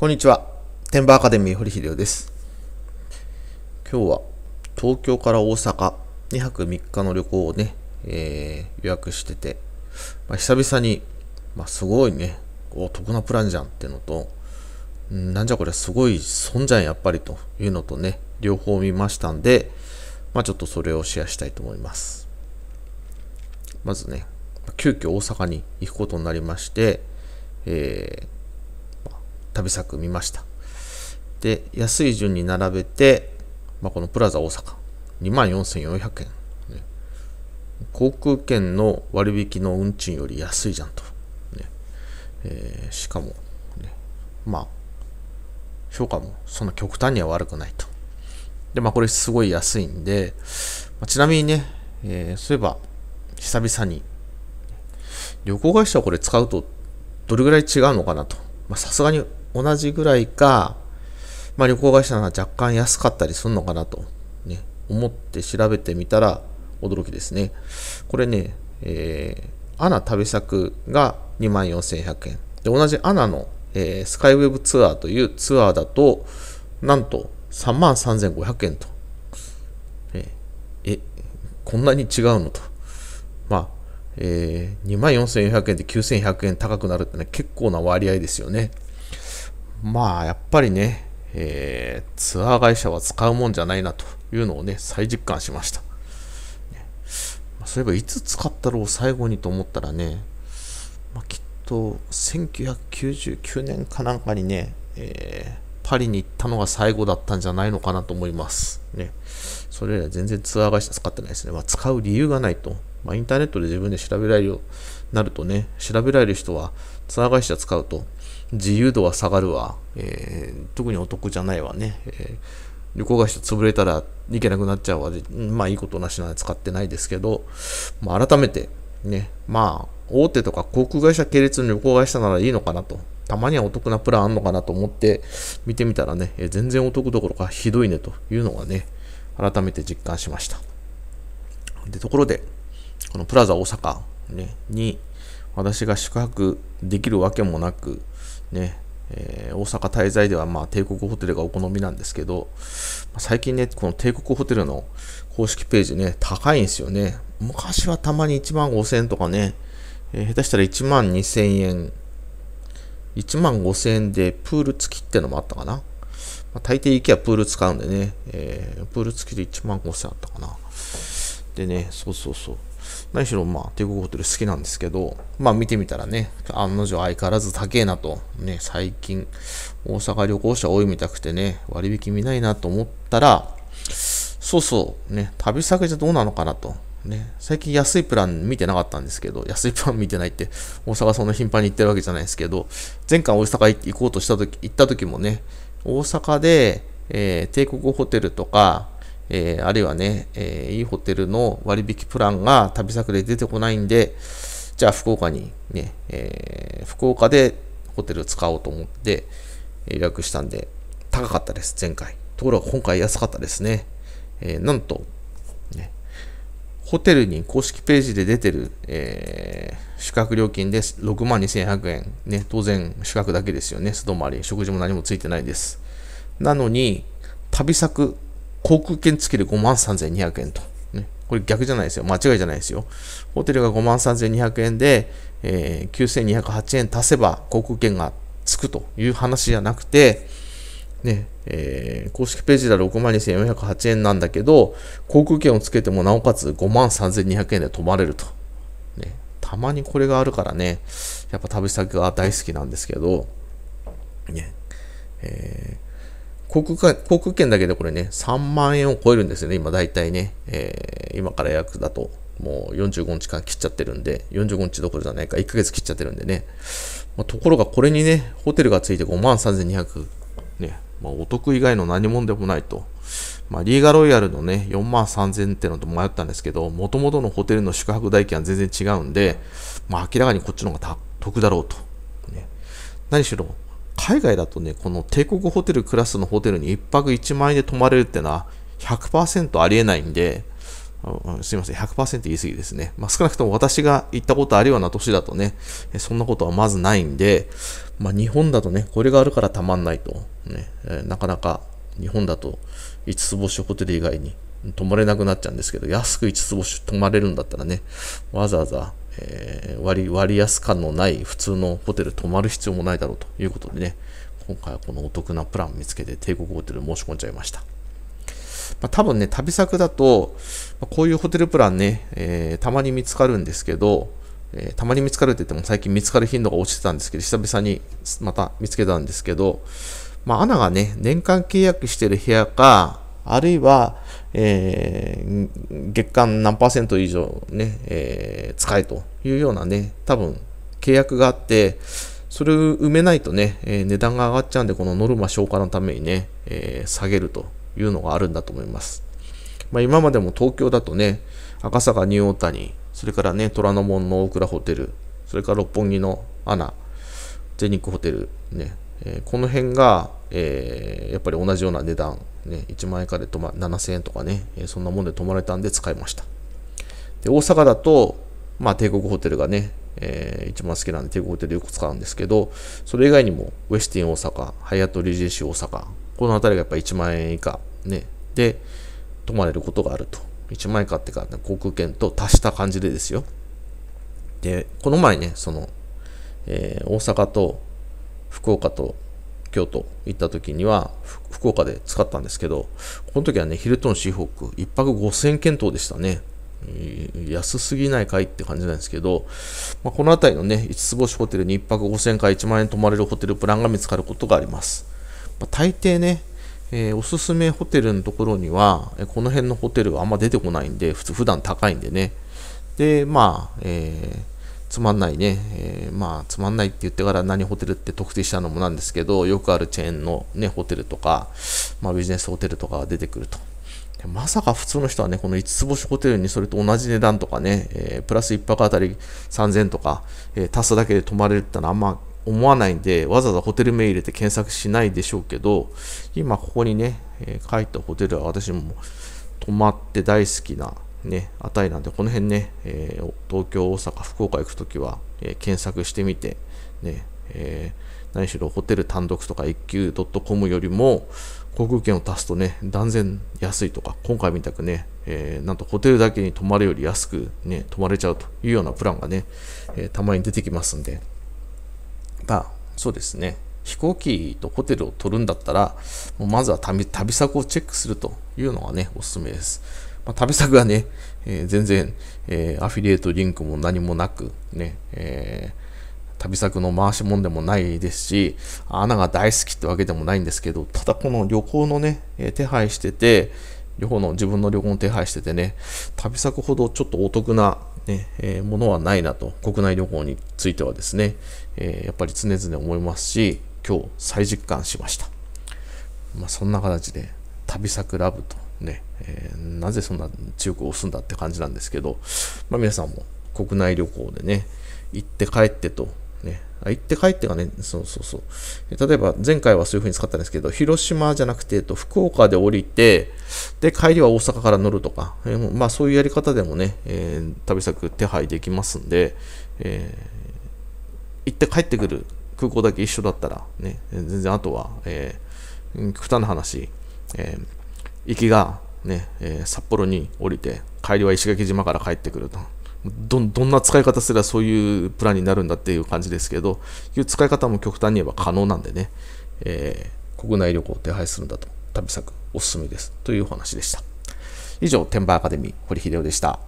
こんにちは。天馬アカデミー堀秀夫です。今日は東京から大阪2泊3日の旅行をね、えー、予約してて、まあ、久々に、まあ、すごいね、お得なプランじゃんっていうのと、なんじゃこれすごい損じゃんやっぱりというのとね、両方見ましたんで、まあ、ちょっとそれをシェアしたいと思います。まずね、急遽大阪に行くことになりまして、えー旅作見ました。で、安い順に並べて、まあ、このプラザ大阪、24,400円、ね、航空券の割引の運賃より安いじゃんと。ねえー、しかも、ね、まあ、評価もそんな極端には悪くないと。で、まあこれすごい安いんで、まあ、ちなみにね、えー、そういえば、久々に、旅行会社をこれ使うとどれぐらい違うのかなと。まさすがに同じぐらいか、まあ、旅行会社なら若干安かったりするのかなと、ね、思って調べてみたら驚きですね。これね、えー、アナ旅作が24,100円。で、同じアナの、えー、スカイウェブツアーというツアーだと、なんと33,500円と。えー、え、こんなに違うのと。まあ、えー、24,400円で9,100円高くなるってね、結構な割合ですよね。まあやっぱりね、えー、ツアー会社は使うもんじゃないなというのをね、再実感しました。そういえばいつ使ったろう最後にと思ったらね、まあ、きっと1999年かなんかにね、えー、パリに行ったのが最後だったんじゃないのかなと思います。ね、それら全然ツアー会社使ってないですね。まあ、使う理由がないと。まあ、インターネットで自分で調べられるようになるとね、調べられる人はツアー会社使うと、自由度は下がるわ、えー、特にお得じゃないわね、えー、旅行会社潰れたら行けなくなっちゃうわで、まあいいことなしなで使ってないですけど、まあ、改めてね、まあ大手とか航空会社系列の旅行会社ならいいのかなと、たまにはお得なプランあんのかなと思って見てみたらね、えー、全然お得どころかひどいねというのがね、改めて実感しました。で、ところで、このプラザ大阪、ね、に私が宿泊できるわけもなく、ね、えー、大阪滞在ではまあ帝国ホテルがお好みなんですけど、最近ね、この帝国ホテルの公式ページね、高いんですよね。昔はたまに1万5000円とかね、えー、下手したら1万2000円、1万5000円でプール付きってのもあったかな。まあ、大抵行きはプール使うんでね、えー、プール付きで1万5000円あったかな。でね、そうそうそう。何しろまあ帝国ホテル好きなんですけど、まあ見てみたらね、案の定相変わらず高えなと、ね、最近大阪旅行者多いみたくてね、割引見ないなと思ったら、そうそう、ね、旅先じゃどうなのかなと。ね、最近安いプラン見てなかったんですけど、安いプラン見てないって、大阪そんな頻繁に行ってるわけじゃないですけど、前回大阪行こうとした時、行った時もね、大阪で、えー、帝国ホテルとか、えー、あるいはね、えー、いいホテルの割引プランが旅先で出てこないんで、じゃあ福岡にね、えー、福岡でホテル使おうと思って予約したんで、高かったです、前回。ところが今回安かったですね。えなんと、ね、ホテルに公式ページで出てる、え宿泊料金です。6万2100円。ね、当然、宿泊だけですよね。素泊まり、食事も何もついてないです。なのに、旅先航空券付きで5万3200円と。ね、これ逆じゃないですよ。間違いじゃないですよ。ホテルが5万3200円で、えー、9208円足せば航空券が付くという話じゃなくて、ね、えー、公式ページでは6万2408円なんだけど、航空券をつけてもなおかつ5万3200円で泊まれると。ね、たまにこれがあるからね、やっぱ旅先が大好きなんですけど、ね、えー航空か、航空券だけでこれね、3万円を超えるんですよね、今大体ね。えー、今から約だと、もう45日間切っちゃってるんで、45日どころじゃないか、1ヶ月切っちゃってるんでね。まあ、ところがこれにね、ホテルがついて5万3200、ね、まあ、お得以外の何もんでもないと。まあ、リーガロイヤルのね、4万3000ってのと迷ったんですけど、もともとのホテルの宿泊代金は全然違うんで、まあ、明らかにこっちの方が得だろうと。ね、何しろ、海外だとね、この帝国ホテルクラスのホテルに1泊1万円で泊まれるってのは100%ありえないんで、すいません、100%言い過ぎですね。まあ、少なくとも私が行ったことあるような年だとね、そんなことはまずないんで、まあ、日本だとね、これがあるからたまんないと、ねえー、なかなか日本だと5つ星ホテル以外に泊まれなくなっちゃうんですけど、安く5つ星泊まれるんだったらね、わざわざえー、割割安感のない普通のホテル泊まる必要もないだろうということでね、今回はこのお得なプラン見つけて帝国ホテル申し込んじゃいました。まあ、多分ね、旅先だと、まこういうホテルプランね、えー、たまに見つかるんですけど、えー、たまに見つかるって言っても最近見つかる頻度が落ちてたんですけど、久々にまた見つけたんですけど、まあ、アナがね、年間契約してる部屋か、あるいは、えー、月間何パーセント以上ね、えー、使えというようなね、多分契約があって、それを埋めないとね、えー、値段が上がっちゃうんで、このノルマ消化のためにね、え下げるというのがあるんだと思います。まあ、今までも東京だとね、赤坂ニューオータニ、それからね、虎ノ門の大倉ホテル、それから六本木のアナ、全日空ホテル、ね、えー、この辺が、えー、やっぱり同じような値段、ね、1万円か下で、ま、7000円とかね、えー、そんなもんで泊まれたんで使いました。で、大阪だと、まあ、帝国ホテルがね、えー、一番好きなんで帝国ホテルよく使うんですけど、それ以外にも、ウェスティン大阪、ハイアットリジェシー大阪、この辺りがやっぱ1万円以下、ね、で、泊まれることがあると。1万円買ってから、ね、航空券と足した感じでですよ。で、この前ね、その、えー、大阪と福岡と京都行った時には福岡で使ったんですけどこの時はねヒルトンシーホーク1泊5000件等でしたね安すぎないかいって感じなんですけど、まあ、この辺りのね5つ星ホテルに1泊5000回か1万円泊まれるホテルプランが見つかることがあります、まあ、大抵ね、えー、おすすめホテルのところにはこの辺のホテルはあんま出てこないんで普通普段高いんでねでまあ、えーつまんないね、えー、まあつまんないって言ってから何ホテルって特定したのもなんですけど、よくあるチェーンのね、ホテルとか、まあビジネスホテルとかが出てくると。まさか普通の人はね、この5つ星ホテルにそれと同じ値段とかね、えー、プラス1泊あたり3000とか、えー、足すだけで泊まれるってのはあんま思わないんで、わざわざホテル名入れて検索しないでしょうけど、今ここにね、えー、書いたホテルは私も泊まって大好きなね、値なんで、この辺ね、えー、東京、大阪、福岡行くときは、えー、検索してみて、ね、えー、何しろホテル単独とか一級 .com よりも、航空券を足すとね、断然安いとか、今回みたくね、えー、なんとホテルだけに泊まるより安くね、泊まれちゃうというようなプランがね、えたまに出てきますんで、まあ、そうですね、飛行機とホテルを取るんだったら、もうまずは旅先をチェックするというのがね、おすすめです。まあ、旅作がね、えー、全然、えー、アフィリエイトリンクも何もなく、ね、えー、旅先の回しもんでもないですし、穴が大好きってわけでもないんですけど、ただこの旅行のね、え手配してて、旅行の、自分の旅行の手配しててね、旅先ほどちょっとお得なね、えものはないなと、国内旅行についてはですね、えやっぱり常々思いますし、今日再実感しました。まあ、そんな形で、旅作ラブとね、えー、なぜそんな強く押すんだって感じなんですけど、まあ、皆さんも国内旅行でね、行って帰ってと、ね、あ行って帰ってがね、そうそうそう。例えば前回はそういう風に使ったんですけど、広島じゃなくて、と、福岡で降りて、で、帰りは大阪から乗るとか、えー、まあそういうやり方でもね、えー、旅先手配できますんで、えー、行って帰ってくる空港だけ一緒だったら、ね、全然あとは、えー、の話、えー行きがね、えー、札幌に降りて、帰りは石垣島から帰ってくると。どどんな使い方すればそういうプランになるんだっていう感じですけど、いう使い方も極端に言えば可能なんでね、えー、国内旅行を手配するんだと、旅先おすすめです。というお話でした。以上、天馬アカデミー、堀秀夫でした。